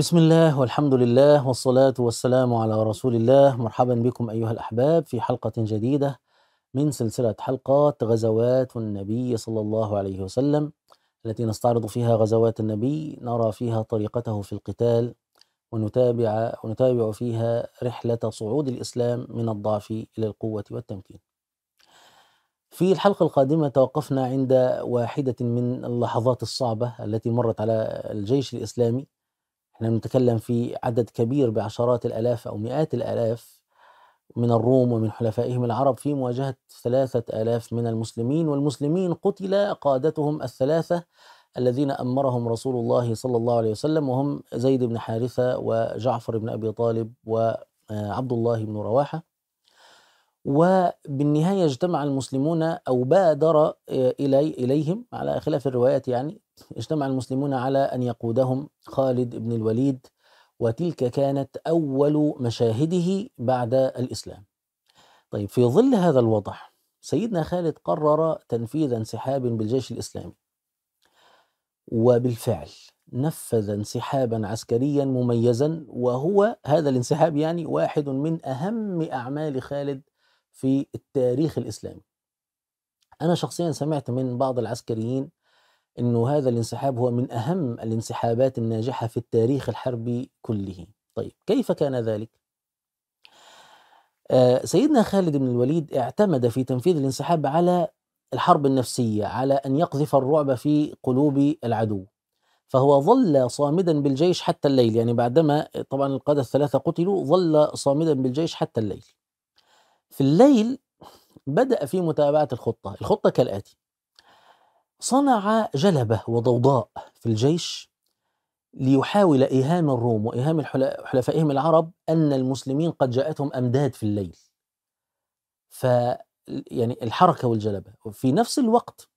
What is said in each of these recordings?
بسم الله والحمد لله والصلاة والسلام على رسول الله مرحبا بكم أيها الأحباب في حلقة جديدة من سلسلة حلقات غزوات النبي صلى الله عليه وسلم التي نستعرض فيها غزوات النبي نرى فيها طريقته في القتال ونتابع ونتابع فيها رحلة صعود الإسلام من الضعف إلى القوة والتمكين. في الحلقة القادمة توقفنا عند واحدة من اللحظات الصعبة التي مرت على الجيش الإسلامي احنا بنتكلم في عدد كبير بعشرات الآلاف أو مئات الآلاف من الروم ومن حلفائهم العرب في مواجهة ثلاثة آلاف من المسلمين والمسلمين قتل قادتهم الثلاثة الذين أمرهم رسول الله صلى الله عليه وسلم وهم زيد بن حارثة وجعفر بن أبي طالب وعبد آه، الله بن رواحة وبالنهاية اجتمع المسلمون أو بادر آه، إلي إليهم على خلاف الروايات يعني اجتمع المسلمون على أن يقودهم خالد بن الوليد وتلك كانت أول مشاهده بعد الإسلام طيب في ظل هذا الوضع سيدنا خالد قرر تنفيذ انسحاب بالجيش الإسلامي وبالفعل نفذ انسحابا عسكريا مميزا وهو هذا الانسحاب يعني واحد من أهم أعمال خالد في التاريخ الإسلامي أنا شخصيا سمعت من بعض العسكريين أنه هذا الانسحاب هو من أهم الانسحابات الناجحة في التاريخ الحربي كله طيب كيف كان ذلك؟ آه، سيدنا خالد بن الوليد اعتمد في تنفيذ الانسحاب على الحرب النفسية على أن يقذف الرعب في قلوب العدو فهو ظل صامدا بالجيش حتى الليل يعني بعدما طبعا القادة الثلاثة قتلوا ظل صامدا بالجيش حتى الليل في الليل بدأ في متابعة الخطة الخطة كالآتي صنع جلبة وضوضاء في الجيش ليحاول إيهام الروم وإيهام حلفائهم العرب أن المسلمين قد جاءتهم أمداد في الليل ف يعني الحركة والجلبة وفي نفس الوقت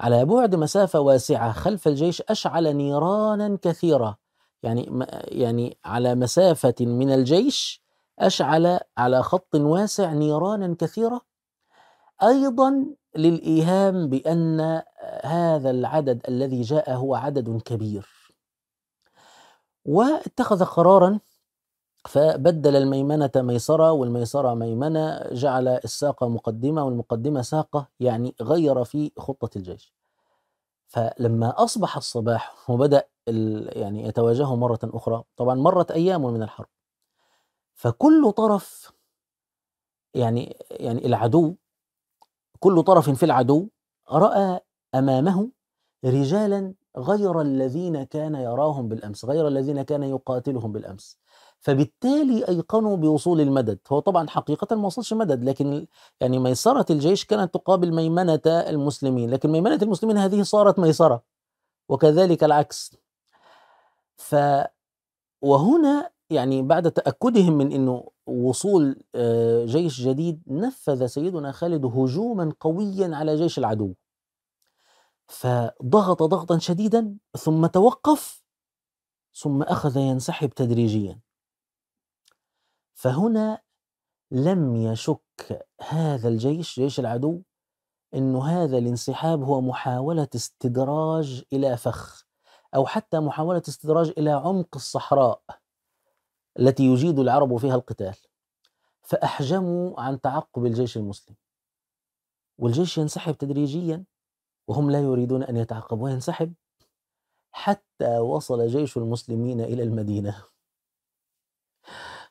على بعد مسافة واسعة خلف الجيش أشعل نيرانا كثيرة يعني يعني على مسافة من الجيش أشعل على خط واسع نيرانا كثيرة ايضا للايهام بان آه، هذا العدد الذي جاء هو عدد كبير واتخذ قرارا فبدل الميمنة ميسرة والميسرة ميمنة جعل الساقة مقدمة والمقدمة ساقة يعني غير في خطة الجيش فلما أصبح الصباح وبدأ يعني يتواجه مرة أخرى طبعا مرت أيام من الحرب فكل طرف يعني يعني العدو كل طرف في العدو راى امامه رجالا غير الذين كان يراهم بالامس غير الذين كان يقاتلهم بالامس فبالتالي ايقنوا بوصول المدد هو طبعا حقيقه ما وصلش مدد لكن يعني ميسره الجيش كانت تقابل ميمنه المسلمين لكن ميمنه المسلمين هذه صارت ميسره وكذلك العكس ف وهنا يعني بعد تأكدهم من أنه وصول آه، جيش جديد نفذ سيدنا خالد هجوما قويا على جيش العدو فضغط ضغطا شديدا ثم توقف ثم أخذ ينسحب تدريجيا فهنا لم يشك هذا الجيش جيش العدو أن هذا الانسحاب هو محاولة استدراج إلى فخ أو حتى محاولة استدراج إلى عمق الصحراء التي يجيد العرب فيها القتال فأحجموا عن تعقب الجيش المسلم والجيش ينسحب تدريجيا وهم لا يريدون أن يتعقبوا ينسحب حتى وصل جيش المسلمين إلى المدينة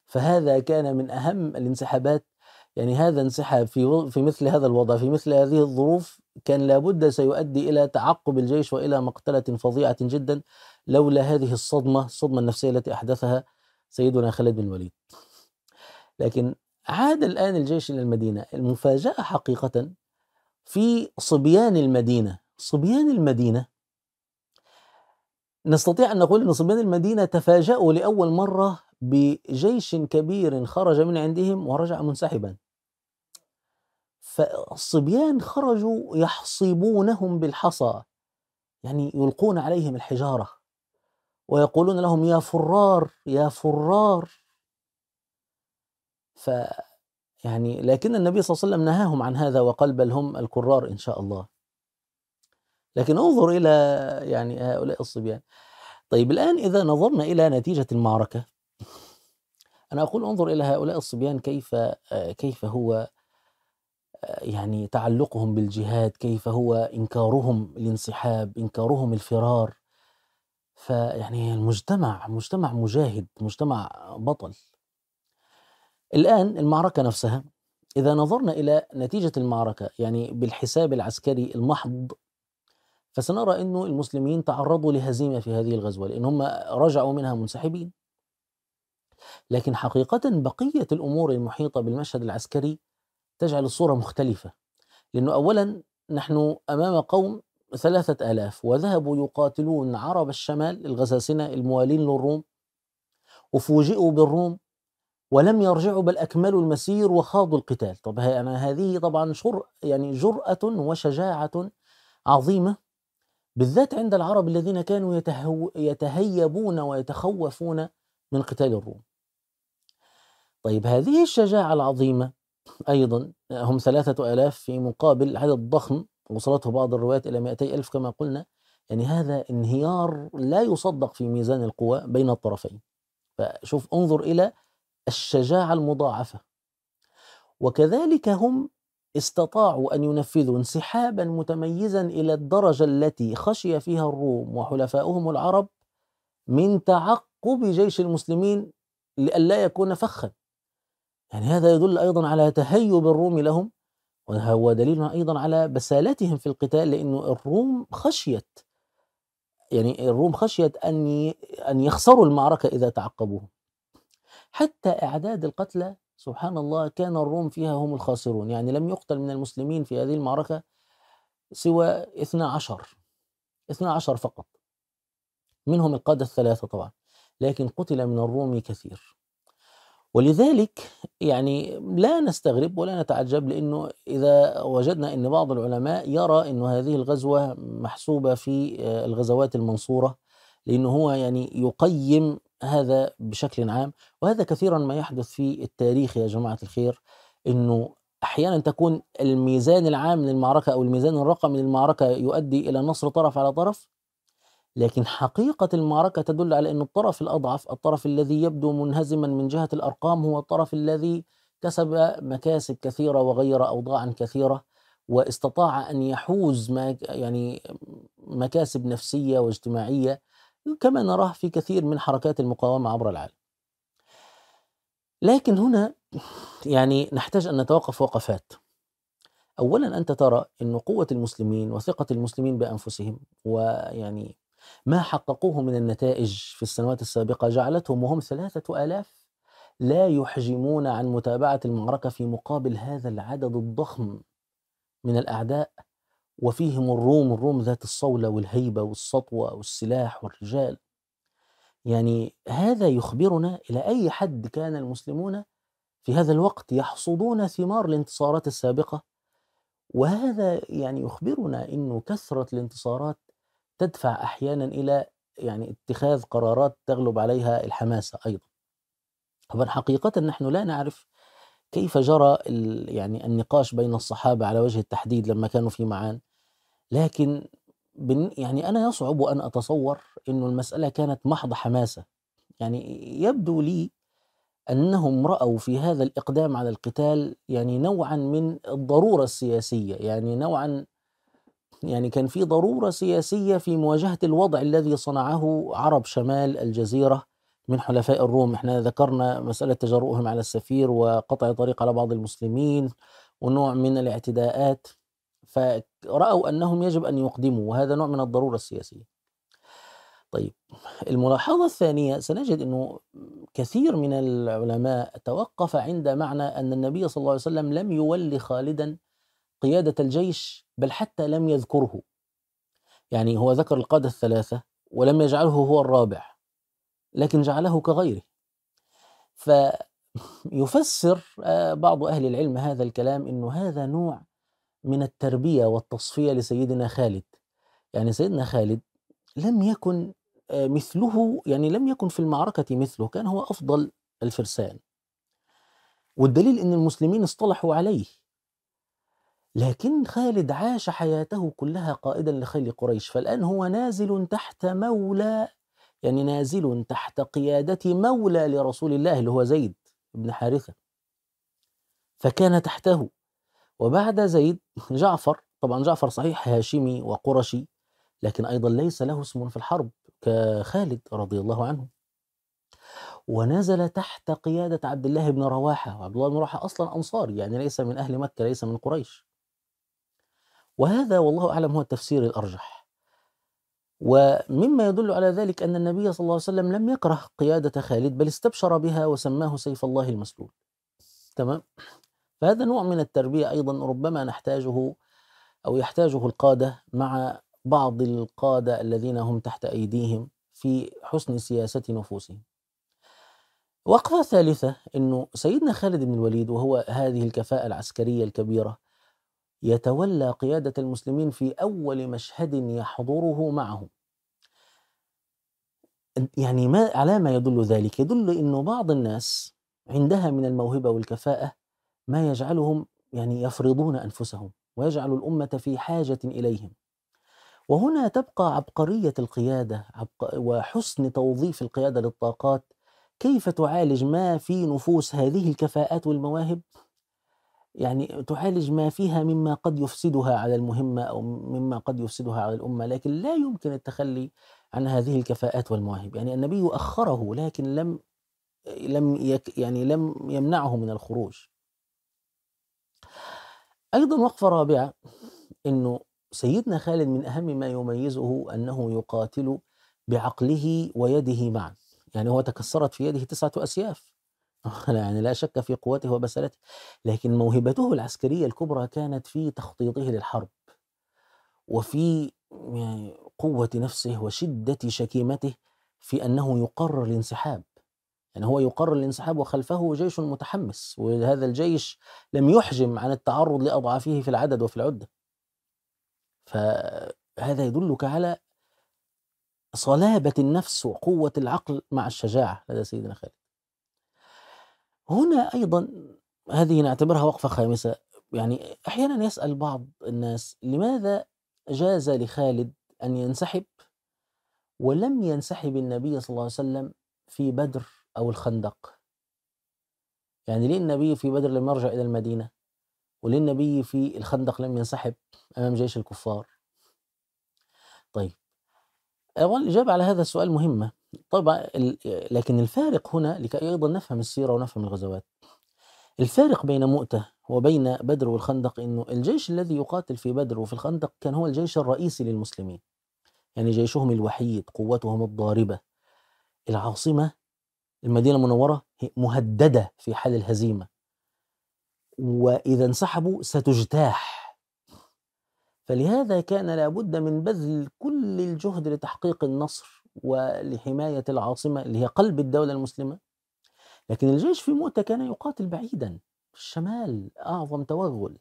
فهذا كان من أهم الانسحابات يعني هذا انسحاب في في مثل هذا الوضع في مثل هذه الظروف كان لابد سيؤدي الى تعقب الجيش والى مقتله فظيعه جدا لولا هذه الصدمه الصدمه النفسيه التي احدثها سيدنا خالد بن الوليد لكن عاد الآن الجيش إلى المدينة المفاجأة حقيقة في صبيان المدينة صبيان المدينة نستطيع أن نقول أن صبيان المدينة تفاجأوا لأول مرة بجيش كبير خرج من عندهم ورجع منسحبا فالصبيان خرجوا يحصبونهم بالحصى يعني يلقون عليهم الحجاره ويقولون لهم يا فرار يا فرار ف يعني لكن النبي صلى الله عليه وسلم نهاهم عن هذا وقال بل هم الكرار ان شاء الله لكن انظر الى يعني هؤلاء الصبيان طيب الان اذا نظرنا الى نتيجه المعركه انا اقول انظر الى هؤلاء الصبيان كيف كيف هو يعني تعلقهم بالجهاد كيف هو انكارهم الانسحاب انكارهم الفرار فيعني المجتمع مجتمع مجاهد مجتمع بطل الآن المعركة نفسها إذا نظرنا إلى نتيجة المعركة يعني بالحساب العسكري المحض فسنرى أنه المسلمين تعرضوا لهزيمة في هذه الغزوة لأن هم رجعوا منها منسحبين لكن حقيقة بقية الأمور المحيطة بالمشهد العسكري تجعل الصورة مختلفة لأنه أولا نحن أمام قوم ثلاثة ألاف وذهبوا يقاتلون عرب الشمال الغساسنة الموالين للروم وفوجئوا بالروم ولم يرجعوا بل أكملوا المسير وخاضوا القتال طب أنا هذه طبعا شر يعني جرأة وشجاعة عظيمة بالذات عند العرب الذين كانوا يتهو يتهيبون ويتخوفون من قتال الروم طيب هذه الشجاعة العظيمة أيضا هم ثلاثة ألاف في مقابل عدد ضخم وصلته بعض الروايات إلى 200 ألف كما قلنا يعني هذا انهيار لا يصدق في ميزان القوى بين الطرفين فشوف انظر إلى الشجاعة المضاعفة وكذلك هم استطاعوا أن ينفذوا انسحابا متميزا إلى الدرجة التي خشي فيها الروم وحلفاؤهم العرب من تعقب جيش المسلمين لئلا يكون فخا يعني هذا يدل أيضا على تهيب الروم لهم وهو دليل أيضا على بسالتهم في القتال لأنه الروم خشيت يعني الروم خشيت أن أن يخسروا المعركة إذا تعقبوهم حتى إعداد القتلى سبحان الله كان الروم فيها هم الخاسرون يعني لم يقتل من المسلمين في هذه المعركة سوى 12 12 فقط منهم القادة الثلاثة طبعا لكن قتل من الروم كثير ولذلك يعني لا نستغرب ولا نتعجب لانه اذا وجدنا ان بعض العلماء يرى انه هذه الغزوه محسوبه في آه، الغزوات المنصوره لانه هو يعني يقيم هذا بشكل عام وهذا كثيرا ما يحدث في التاريخ يا جماعه الخير انه احيانا تكون الميزان العام للمعركه او الميزان الرقمي للمعركه يؤدي الى نصر طرف على طرف لكن حقيقة المعركة تدل على أن الطرف الأضعف الطرف الذي يبدو منهزما من جهة الأرقام هو الطرف الذي كسب مكاسب كثيرة وغير أوضاعا كثيرة واستطاع أن يحوز ما يعني مكاسب نفسية واجتماعية كما نراه في كثير من حركات المقاومة عبر العالم لكن هنا يعني نحتاج أن نتوقف وقفات أولا أنت ترى أن قوة المسلمين وثقة المسلمين بأنفسهم ويعني ما حققوه من النتائج في السنوات السابقة جعلتهم وهم ثلاثة آلاف لا يحجمون عن متابعة المعركة في مقابل هذا العدد الضخم من الأعداء وفيهم الروم الروم ذات الصولة والهيبة والسطوة والسلاح والرجال يعني هذا يخبرنا إلى أي حد كان المسلمون في هذا الوقت يحصدون ثمار الانتصارات السابقة وهذا يعني يخبرنا أنه كثرة الانتصارات تدفع احيانا الى يعني اتخاذ قرارات تغلب عليها الحماسه ايضا. طبعا حقيقه نحن لا نعرف كيف جرى يعني النقاش بين الصحابه على وجه التحديد لما كانوا في معان لكن يعني انا يصعب ان اتصور انه المساله كانت محض حماسه يعني يبدو لي انهم راوا في هذا الاقدام على القتال يعني نوعا من الضروره السياسيه يعني نوعا يعني كان في ضروره سياسيه في مواجهه الوضع الذي صنعه عرب شمال الجزيره من حلفاء الروم احنا ذكرنا مساله تجرؤهم على السفير وقطع طريق على بعض المسلمين ونوع من الاعتداءات فراوا انهم يجب ان يقدموا وهذا نوع من الضروره السياسيه طيب الملاحظة الثانية سنجد أنه كثير من العلماء توقف عند معنى أن النبي صلى الله عليه وسلم لم يولي خالدا قيادة الجيش بل حتى لم يذكره يعني هو ذكر القادة الثلاثة ولم يجعله هو الرابع لكن جعله كغيره فيفسر آه، بعض أهل العلم هذا الكلام أنه هذا نوع من التربية والتصفية لسيدنا خالد يعني سيدنا خالد لم يكن آه، مثله يعني لم يكن في المعركة مثله كان هو أفضل الفرسان والدليل أن المسلمين اصطلحوا عليه لكن خالد عاش حياته كلها قائدا لخيل قريش فالآن هو نازل تحت مولى يعني نازل تحت قيادة مولى لرسول الله اللي هو زيد بن حارثة فكان تحته وبعد زيد جعفر طبعا جعفر صحيح هاشمي وقرشي لكن أيضا ليس له اسم في الحرب كخالد رضي الله عنه ونزل تحت قيادة عبد الله بن رواحة وعبد الله بن رواحة أصلا أنصاري يعني ليس من أهل مكة ليس من قريش وهذا والله أعلم هو التفسير الأرجح ومما يدل على ذلك أن النبي صلى الله عليه وسلم لم يكره قيادة خالد بل استبشر بها وسماه سيف الله المسلول تمام فهذا نوع من التربية أيضا ربما نحتاجه أو يحتاجه القادة مع بعض القادة الذين هم تحت أيديهم في حسن سياسة نفوسهم وقفة ثالثة أنه سيدنا خالد بن الوليد وهو هذه الكفاءة العسكرية الكبيرة يتولى قيادة المسلمين في أول مشهد يحضره معهم يعني ما على ما يدل ذلك يدل أن بعض الناس عندها من الموهبة والكفاءة ما يجعلهم يعني يفرضون أنفسهم ويجعل الأمة في حاجة إليهم وهنا تبقى عبقرية القيادة وحسن توظيف القيادة للطاقات كيف تعالج ما في نفوس هذه الكفاءات والمواهب يعني تعالج ما فيها مما قد يفسدها على المهمة أو مما قد يفسدها على الأمة لكن لا يمكن التخلي عن هذه الكفاءات والمواهب يعني النبي أخره لكن لم لم يك يعني لم يمنعه من الخروج أيضا وقفة رابعة أنه سيدنا خالد من أهم ما يميزه أنه يقاتل بعقله ويده معا يعني هو تكسرت في يده تسعة أسياف آه، يعني لا شك في قوته وبسالته لكن موهبته العسكرية الكبرى كانت في تخطيطه للحرب وفي يعني قوة نفسه وشدة شكيمته في أنه يقرر الانسحاب يعني هو يقرر الانسحاب وخلفه جيش متحمس وهذا الجيش لم يحجم عن التعرض لأضعافه في العدد وفي العدة فهذا يدلك على صلابة النفس وقوة العقل مع الشجاعة لدى سيدنا خالد هنا أيضا هذه نعتبرها وقفة خامسة يعني أحيانا يسأل بعض الناس لماذا جاز لخالد أن ينسحب ولم ينسحب النبي صلى الله عليه وسلم في بدر أو الخندق يعني ليه النبي في بدر لم يرجع إلى المدينة وليه النبي في الخندق لم ينسحب أمام جيش الكفار طيب الإجابة على هذا السؤال مهمة طبعا لكن الفارق هنا لكي أيضا نفهم السيرة ونفهم الغزوات الفارق بين مؤتة وبين بدر والخندق أنه الجيش الذي يقاتل في بدر وفي الخندق كان هو الجيش الرئيسي للمسلمين يعني جيشهم الوحيد قوتهم الضاربة العاصمة المدينة المنورة مهددة في حال الهزيمة وإذا انسحبوا ستجتاح فلهذا كان لابد من بذل كل الجهد لتحقيق النصر ولحماية العاصمة اللي هي قلب الدولة المسلمة لكن الجيش في مؤتة كان يقاتل بعيدا في الشمال أعظم توغل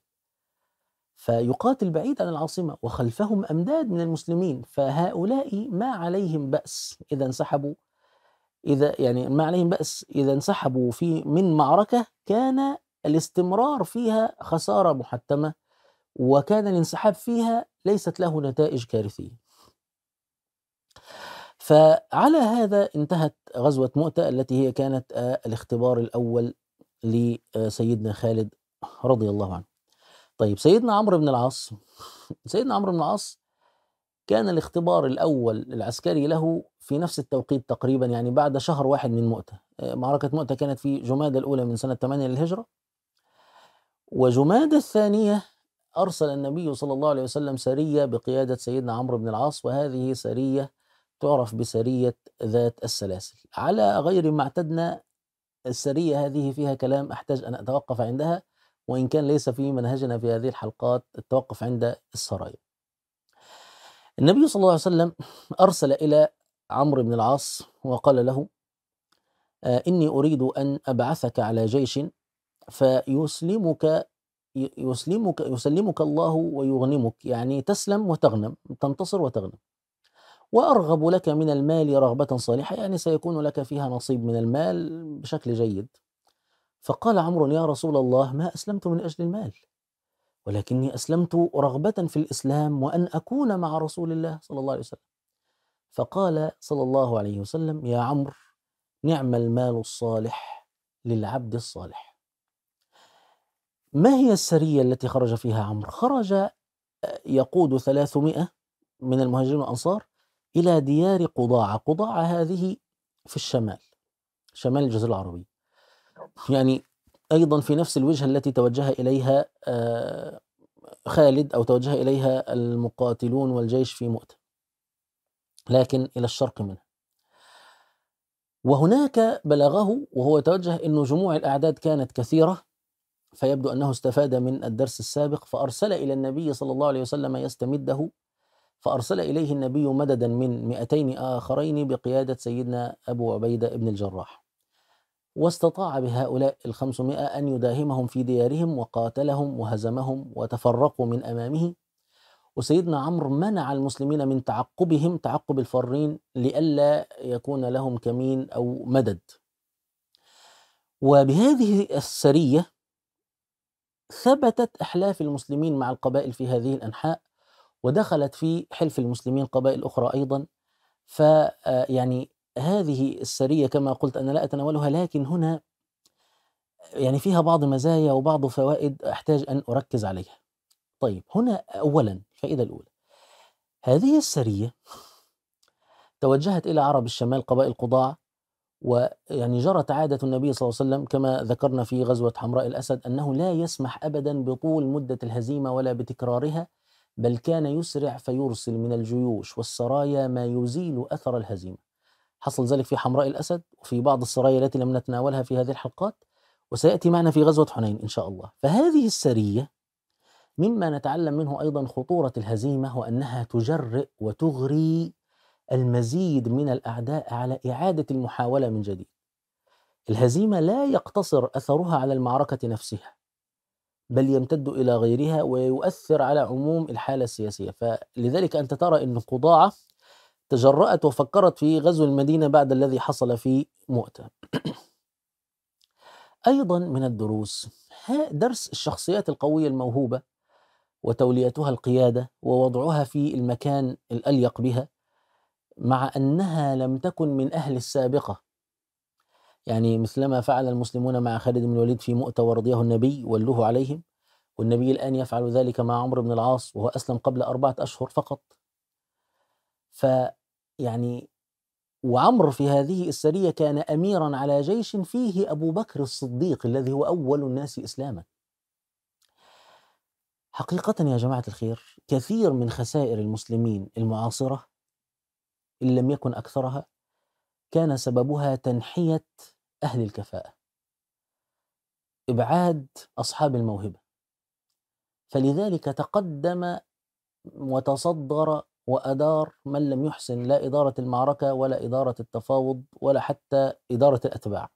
فيقاتل بعيد عن العاصمة وخلفهم أمداد من المسلمين فهؤلاء ما عليهم بأس إذا انسحبوا إذا يعني ما عليهم بأس إذا انسحبوا في من معركة كان الاستمرار فيها خسارة محتمة وكان الانسحاب فيها ليست له نتائج كارثية فعلى هذا انتهت غزوة مؤتة التي هي كانت آه، الاختبار الأول لسيدنا آه، خالد رضي الله عنه طيب سيدنا عمرو بن العاص سيدنا عمرو بن العاص كان الاختبار الأول العسكري له في نفس التوقيت تقريبا يعني بعد شهر واحد من مؤتة آه، معركة مؤتة كانت في جمادة الأولى من سنة 8 للهجرة وجمادة الثانية أرسل النبي صلى الله عليه وسلم سرية بقيادة سيدنا عمرو بن العاص وهذه سرية تعرف بسرية ذات السلاسل على غير ما اعتدنا السرية هذه فيها كلام أحتاج أن أتوقف عندها وإن كان ليس في منهجنا في هذه الحلقات التوقف عند السرايا النبي صلى الله عليه وسلم أرسل إلى عمرو بن العاص وقال له آه، إني أريد أن أبعثك على جيش فيسلمك يسلمك يسلمك الله ويغنمك يعني تسلم وتغنم تنتصر وتغنم وأرغب لك من المال رغبة صالحة يعني سيكون لك فيها نصيب من المال بشكل جيد فقال عمرو يا رسول الله ما أسلمت من أجل المال ولكني أسلمت رغبة في الإسلام وأن أكون مع رسول الله صلى الله عليه وسلم فقال صلى الله عليه وسلم يا عمرو نعم المال الصالح للعبد الصالح ما هي السرية التي خرج فيها عمرو؟ خرج آه، يقود ثلاثمائة من المهاجرين والأنصار إلى ديار قضاعة قضاعة هذه في الشمال شمال الجزيرة العربية يعني أيضا في نفس الوجهة التي توجه إليها آه، خالد أو توجه إليها المقاتلون والجيش في مؤتة لكن إلى الشرق منها وهناك بلغه وهو توجه أن جموع الأعداد كانت كثيرة فيبدو أنه استفاد من الدرس السابق فأرسل إلى النبي صلى الله عليه وسلم يستمده فأرسل إليه النبي مددا من 200 آخرين بقيادة سيدنا أبو عبيدة بن الجراح واستطاع بهؤلاء الخمسمائة أن يداهمهم في ديارهم وقاتلهم وهزمهم وتفرقوا من أمامه وسيدنا عمرو منع المسلمين من تعقبهم تعقب الفارين لئلا يكون لهم كمين أو مدد وبهذه السرية ثبتت أحلاف المسلمين مع القبائل في هذه الأنحاء ودخلت في حلف المسلمين قبائل أخرى أيضا آه، يعني هذه السرية كما قلت أنا لا أتناولها لكن هنا يعني فيها بعض مزايا وبعض فوائد أحتاج أن أركز عليها طيب هنا أولا الفائدة الأولى هذه السرية توجهت إلى عرب الشمال قبائل قضاع ويعني جرت عادة النبي صلى الله عليه وسلم كما ذكرنا في غزوة حمراء الأسد أنه لا يسمح أبدا بطول مدة الهزيمة ولا بتكرارها بل كان يسرع فيرسل من الجيوش والسرايا ما يزيل أثر الهزيمة حصل ذلك في حمراء الأسد وفي بعض السرايا التي لم نتناولها في هذه الحلقات وسيأتي معنا في غزوة حنين إن شاء الله فهذه السرية مما نتعلم منه أيضا خطورة الهزيمة وأنها تجرئ وتغري المزيد من الأعداء على إعادة المحاولة من جديد الهزيمة لا يقتصر أثرها على المعركة نفسها بل يمتد إلى غيرها ويؤثر على عموم الحالة السياسية فلذلك أنت ترى أن قضاعة تجرأت وفكرت في غزو المدينة بعد الذي حصل في مؤتة أيضا من الدروس درس الشخصيات القوية الموهوبة وتوليتها القيادة ووضعها في المكان الأليق بها مع أنها لم تكن من أهل السابقة يعني مثلما فعل المسلمون مع خالد بن الوليد في مؤتة ورضيه النبي ولوه عليهم والنبي الآن يفعل ذلك مع عمرو بن العاص وهو أسلم قبل أربعة أشهر فقط فيعني وعمر في هذه السرية كان أميرا على جيش فيه أبو بكر الصديق الذي هو أول الناس إسلاما حقيقة يا جماعة الخير كثير من خسائر المسلمين المعاصرة إن لم يكن أكثرها كان سببها تنحية أهل الكفاءة إبعاد أصحاب الموهبة فلذلك تقدم وتصدر وأدار من لم يحسن لا إدارة المعركة ولا إدارة التفاوض ولا حتى إدارة الأتباع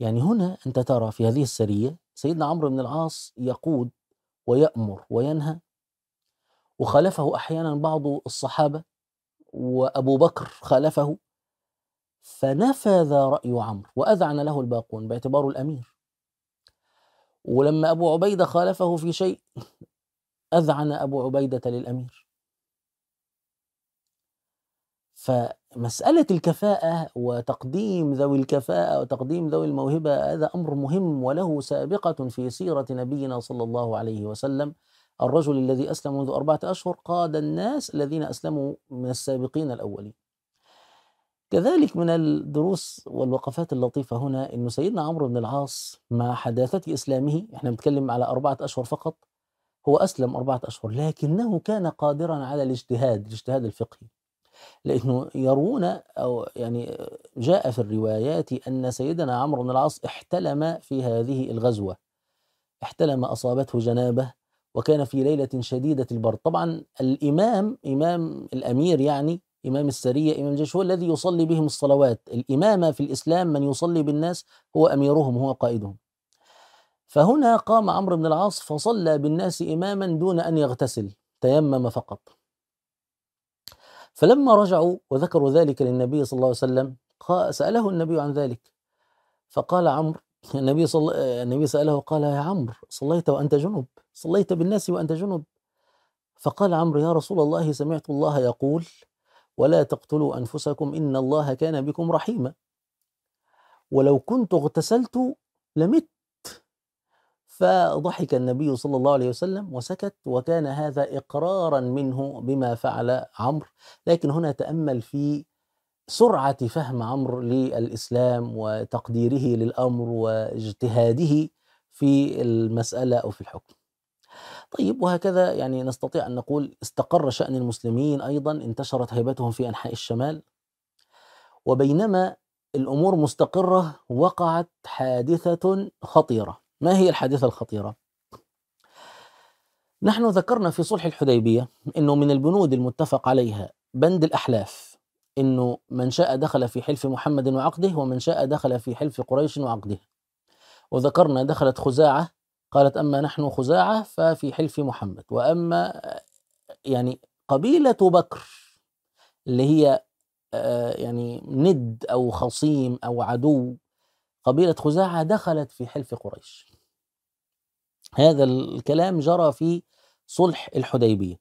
يعني هنا أنت ترى في هذه السرية سيدنا عمرو بن العاص يقود ويأمر وينهى وخالفه أحيانا بعض الصحابة وأبو بكر خالفه فنفذ رأي عمرو وأذعن له الباقون باعتباره الأمير ولما أبو عبيدة خالفه في شيء أذعن أبو عبيدة للأمير فمسألة الكفاءة وتقديم ذوي الكفاءة وتقديم ذوي الموهبة هذا أمر مهم وله سابقة في سيرة نبينا صلى الله عليه وسلم الرجل الذي أسلم منذ أربعة أشهر قاد الناس الذين أسلموا من السابقين الأولين كذلك من الدروس والوقفات اللطيفة هنا أن سيدنا عمرو بن العاص مع حداثة إسلامه احنا بنتكلم على أربعة أشهر فقط هو أسلم أربعة أشهر لكنه كان قادرا على الاجتهاد الاجتهاد الفقهي لأنه يروون أو يعني جاء في الروايات أن سيدنا عمرو بن العاص احتلم في هذه الغزوة احتلم أصابته جنابة وكان في ليلة شديدة البرد طبعا الإمام إمام الأمير يعني إمام السرية إمام الجيش هو الذي يصلي بهم الصلوات الإمامة في الإسلام من يصلي بالناس هو أميرهم هو قائدهم فهنا قام عمرو بن العاص فصلى بالناس إماما دون أن يغتسل تيمم فقط فلما رجعوا وذكروا ذلك للنبي صلى الله عليه وسلم سأله النبي عن ذلك فقال عمرو النبي صلى النبي سأله قال يا عمرو صليت وأنت جنب صليت بالناس وأنت جنب فقال عمرو يا رسول الله سمعت الله يقول ولا تقتلوا أنفسكم إن الله كان بكم رحيما ولو كنت اغتسلت لمت فضحك النبي صلى الله عليه وسلم وسكت وكان هذا إقرارا منه بما فعل عمرو لكن هنا تأمل في سرعة فهم عمرو للإسلام وتقديره للأمر واجتهاده في المسألة أو في الحكم طيب وهكذا يعني نستطيع أن نقول استقر شأن المسلمين أيضا انتشرت هيبتهم في أنحاء الشمال وبينما الأمور مستقرة وقعت حادثة خطيرة ما هي الحادثة الخطيرة؟ نحن ذكرنا في صلح الحديبية أنه من البنود المتفق عليها بند الأحلاف أنه من شاء دخل في حلف محمد وعقده ومن شاء دخل في حلف قريش وعقده وذكرنا دخلت خزاعة قالت أما نحن خزاعة ففي حلف محمد وأما يعني قبيلة بكر اللي هي آه، يعني ند أو خصيم أو عدو قبيلة خزاعة دخلت في حلف قريش هذا الكلام جرى في صلح الحديبية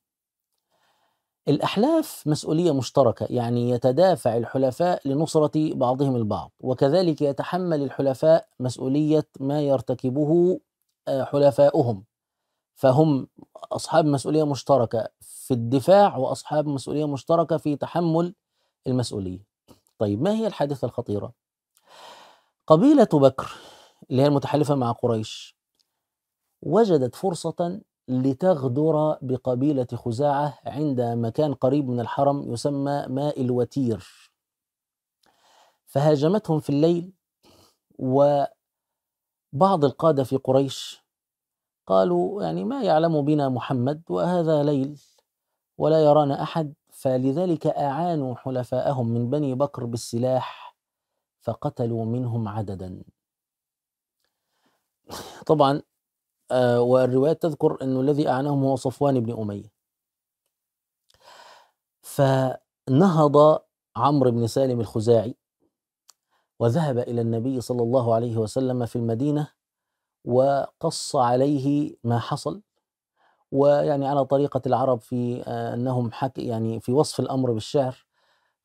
الأحلاف مسؤولية مشتركة يعني يتدافع الحلفاء لنصرة بعضهم البعض وكذلك يتحمل الحلفاء مسؤولية ما يرتكبه حلفاؤهم فهم أصحاب مسؤولية مشتركة في الدفاع وأصحاب مسؤولية مشتركة في تحمل المسؤولية طيب ما هي الحادثة الخطيرة؟ قبيلة بكر اللي هي المتحالفة مع قريش وجدت فرصة لتغدر بقبيلة خزاعة عند مكان قريب من الحرم يسمى ماء الوتير فهاجمتهم في الليل و بعض القادة في قريش قالوا يعني ما يعلم بنا محمد وهذا ليل ولا يرانا أحد فلذلك أعانوا حلفاءهم من بني بكر بالسلاح فقتلوا منهم عددا طبعا آه، والروايات تذكر أنه الذي أعانهم هو صفوان بن أمية فنهض عمرو بن سالم الخزاعي وذهب الى النبي صلى الله عليه وسلم في المدينه وقص عليه ما حصل ويعني على طريقه العرب في آه، انهم حكي يعني في وصف الامر بالشعر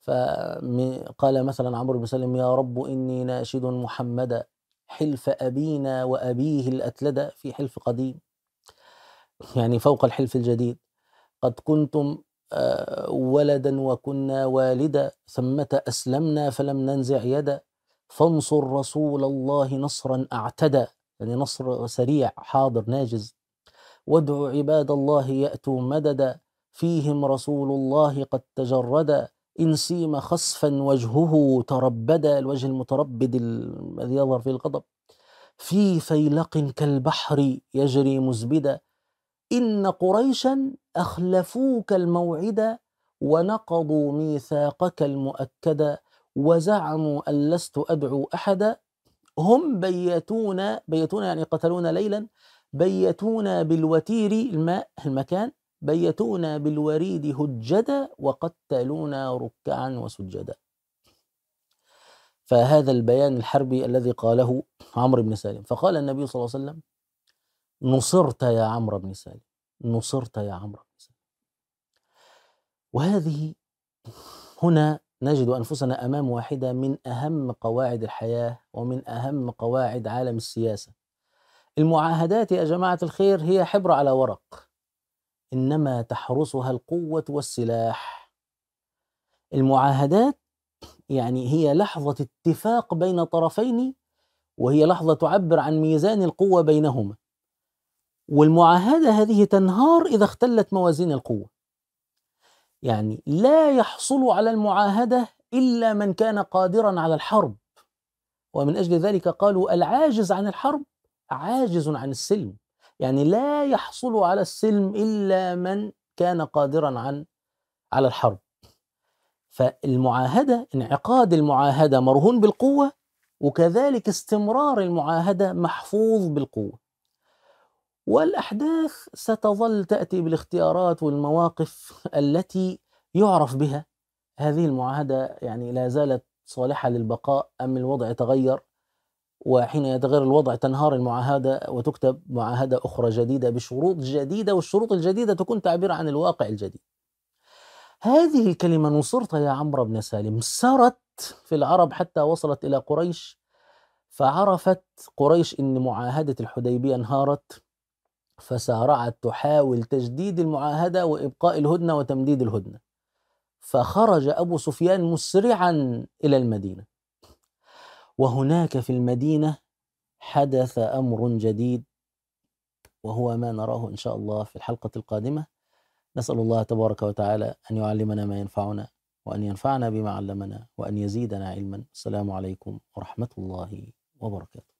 فقال مثلا عمرو بن سلم يا رب اني ناشد محمدا حلف ابينا وابيه الاتلدا في حلف قديم يعني فوق الحلف الجديد قد كنتم آه، ولدا وكنا والدا ثمة أسلمنا فلم ننزع يدا فانصر رسول الله نصرا أعتدى يعني نصر سريع حاضر ناجز وادع عباد الله يأتوا مددا فيهم رسول الله قد تجردا إن سيم خسفا وجهه تربدا الوجه المتربد الذي يظهر فيه الغضب في فيلق كالبحر يجري مزبدا إن قريشا أخلفوك الموعدا ونقضوا ميثاقك المؤكدا وزعموا أن لست أدعو أحدا هم بيتون بيتون يعني قتلون ليلا بيتونا بالوتير الماء المكان بيتونا بالوريد هجدا وقتلونا ركعا وسجدا فهذا البيان الحربي الذي قاله عمرو بن سالم فقال النبي صلى الله عليه وسلم نصرت يا عمرو بن سالم نصرت يا عمرو بن سالم وهذه هنا نجد أنفسنا أمام واحدة من أهم قواعد الحياة ومن أهم قواعد عالم السياسة المعاهدات يا جماعة الخير هي حبر على ورق إنما تحرسها القوة والسلاح المعاهدات يعني هي لحظة اتفاق بين طرفين وهي لحظة تعبر عن ميزان القوة بينهما والمعاهدة هذه تنهار إذا اختلت موازين القوة يعني لا يحصل على المعاهدة إلا من كان قادرا على الحرب ومن أجل ذلك قالوا العاجز عن الحرب عاجز عن السلم يعني لا يحصل على السلم إلا من كان قادرا عن على الحرب فالمعاهدة انعقاد المعاهدة مرهون بالقوة وكذلك استمرار المعاهدة محفوظ بالقوة والاحداث ستظل تاتي بالاختيارات والمواقف التي يعرف بها هذه المعاهده يعني لا زالت صالحه للبقاء ام الوضع يتغير وحين يتغير الوضع تنهار المعاهده وتكتب معاهده اخرى جديده بشروط جديده والشروط الجديده تكون تعبير عن الواقع الجديد. هذه الكلمه نصرت يا عمرو بن سالم سرت في العرب حتى وصلت الى قريش فعرفت قريش ان معاهده الحديبيه انهارت فسارعت تحاول تجديد المعاهدة وإبقاء الهدنة وتمديد الهدنة فخرج أبو سفيان مسرعا إلى المدينة وهناك في المدينة حدث أمر جديد وهو ما نراه إن شاء الله في الحلقة القادمة نسأل الله تبارك وتعالى أن يعلمنا ما ينفعنا وأن ينفعنا بما علمنا وأن يزيدنا علما السلام عليكم ورحمة الله وبركاته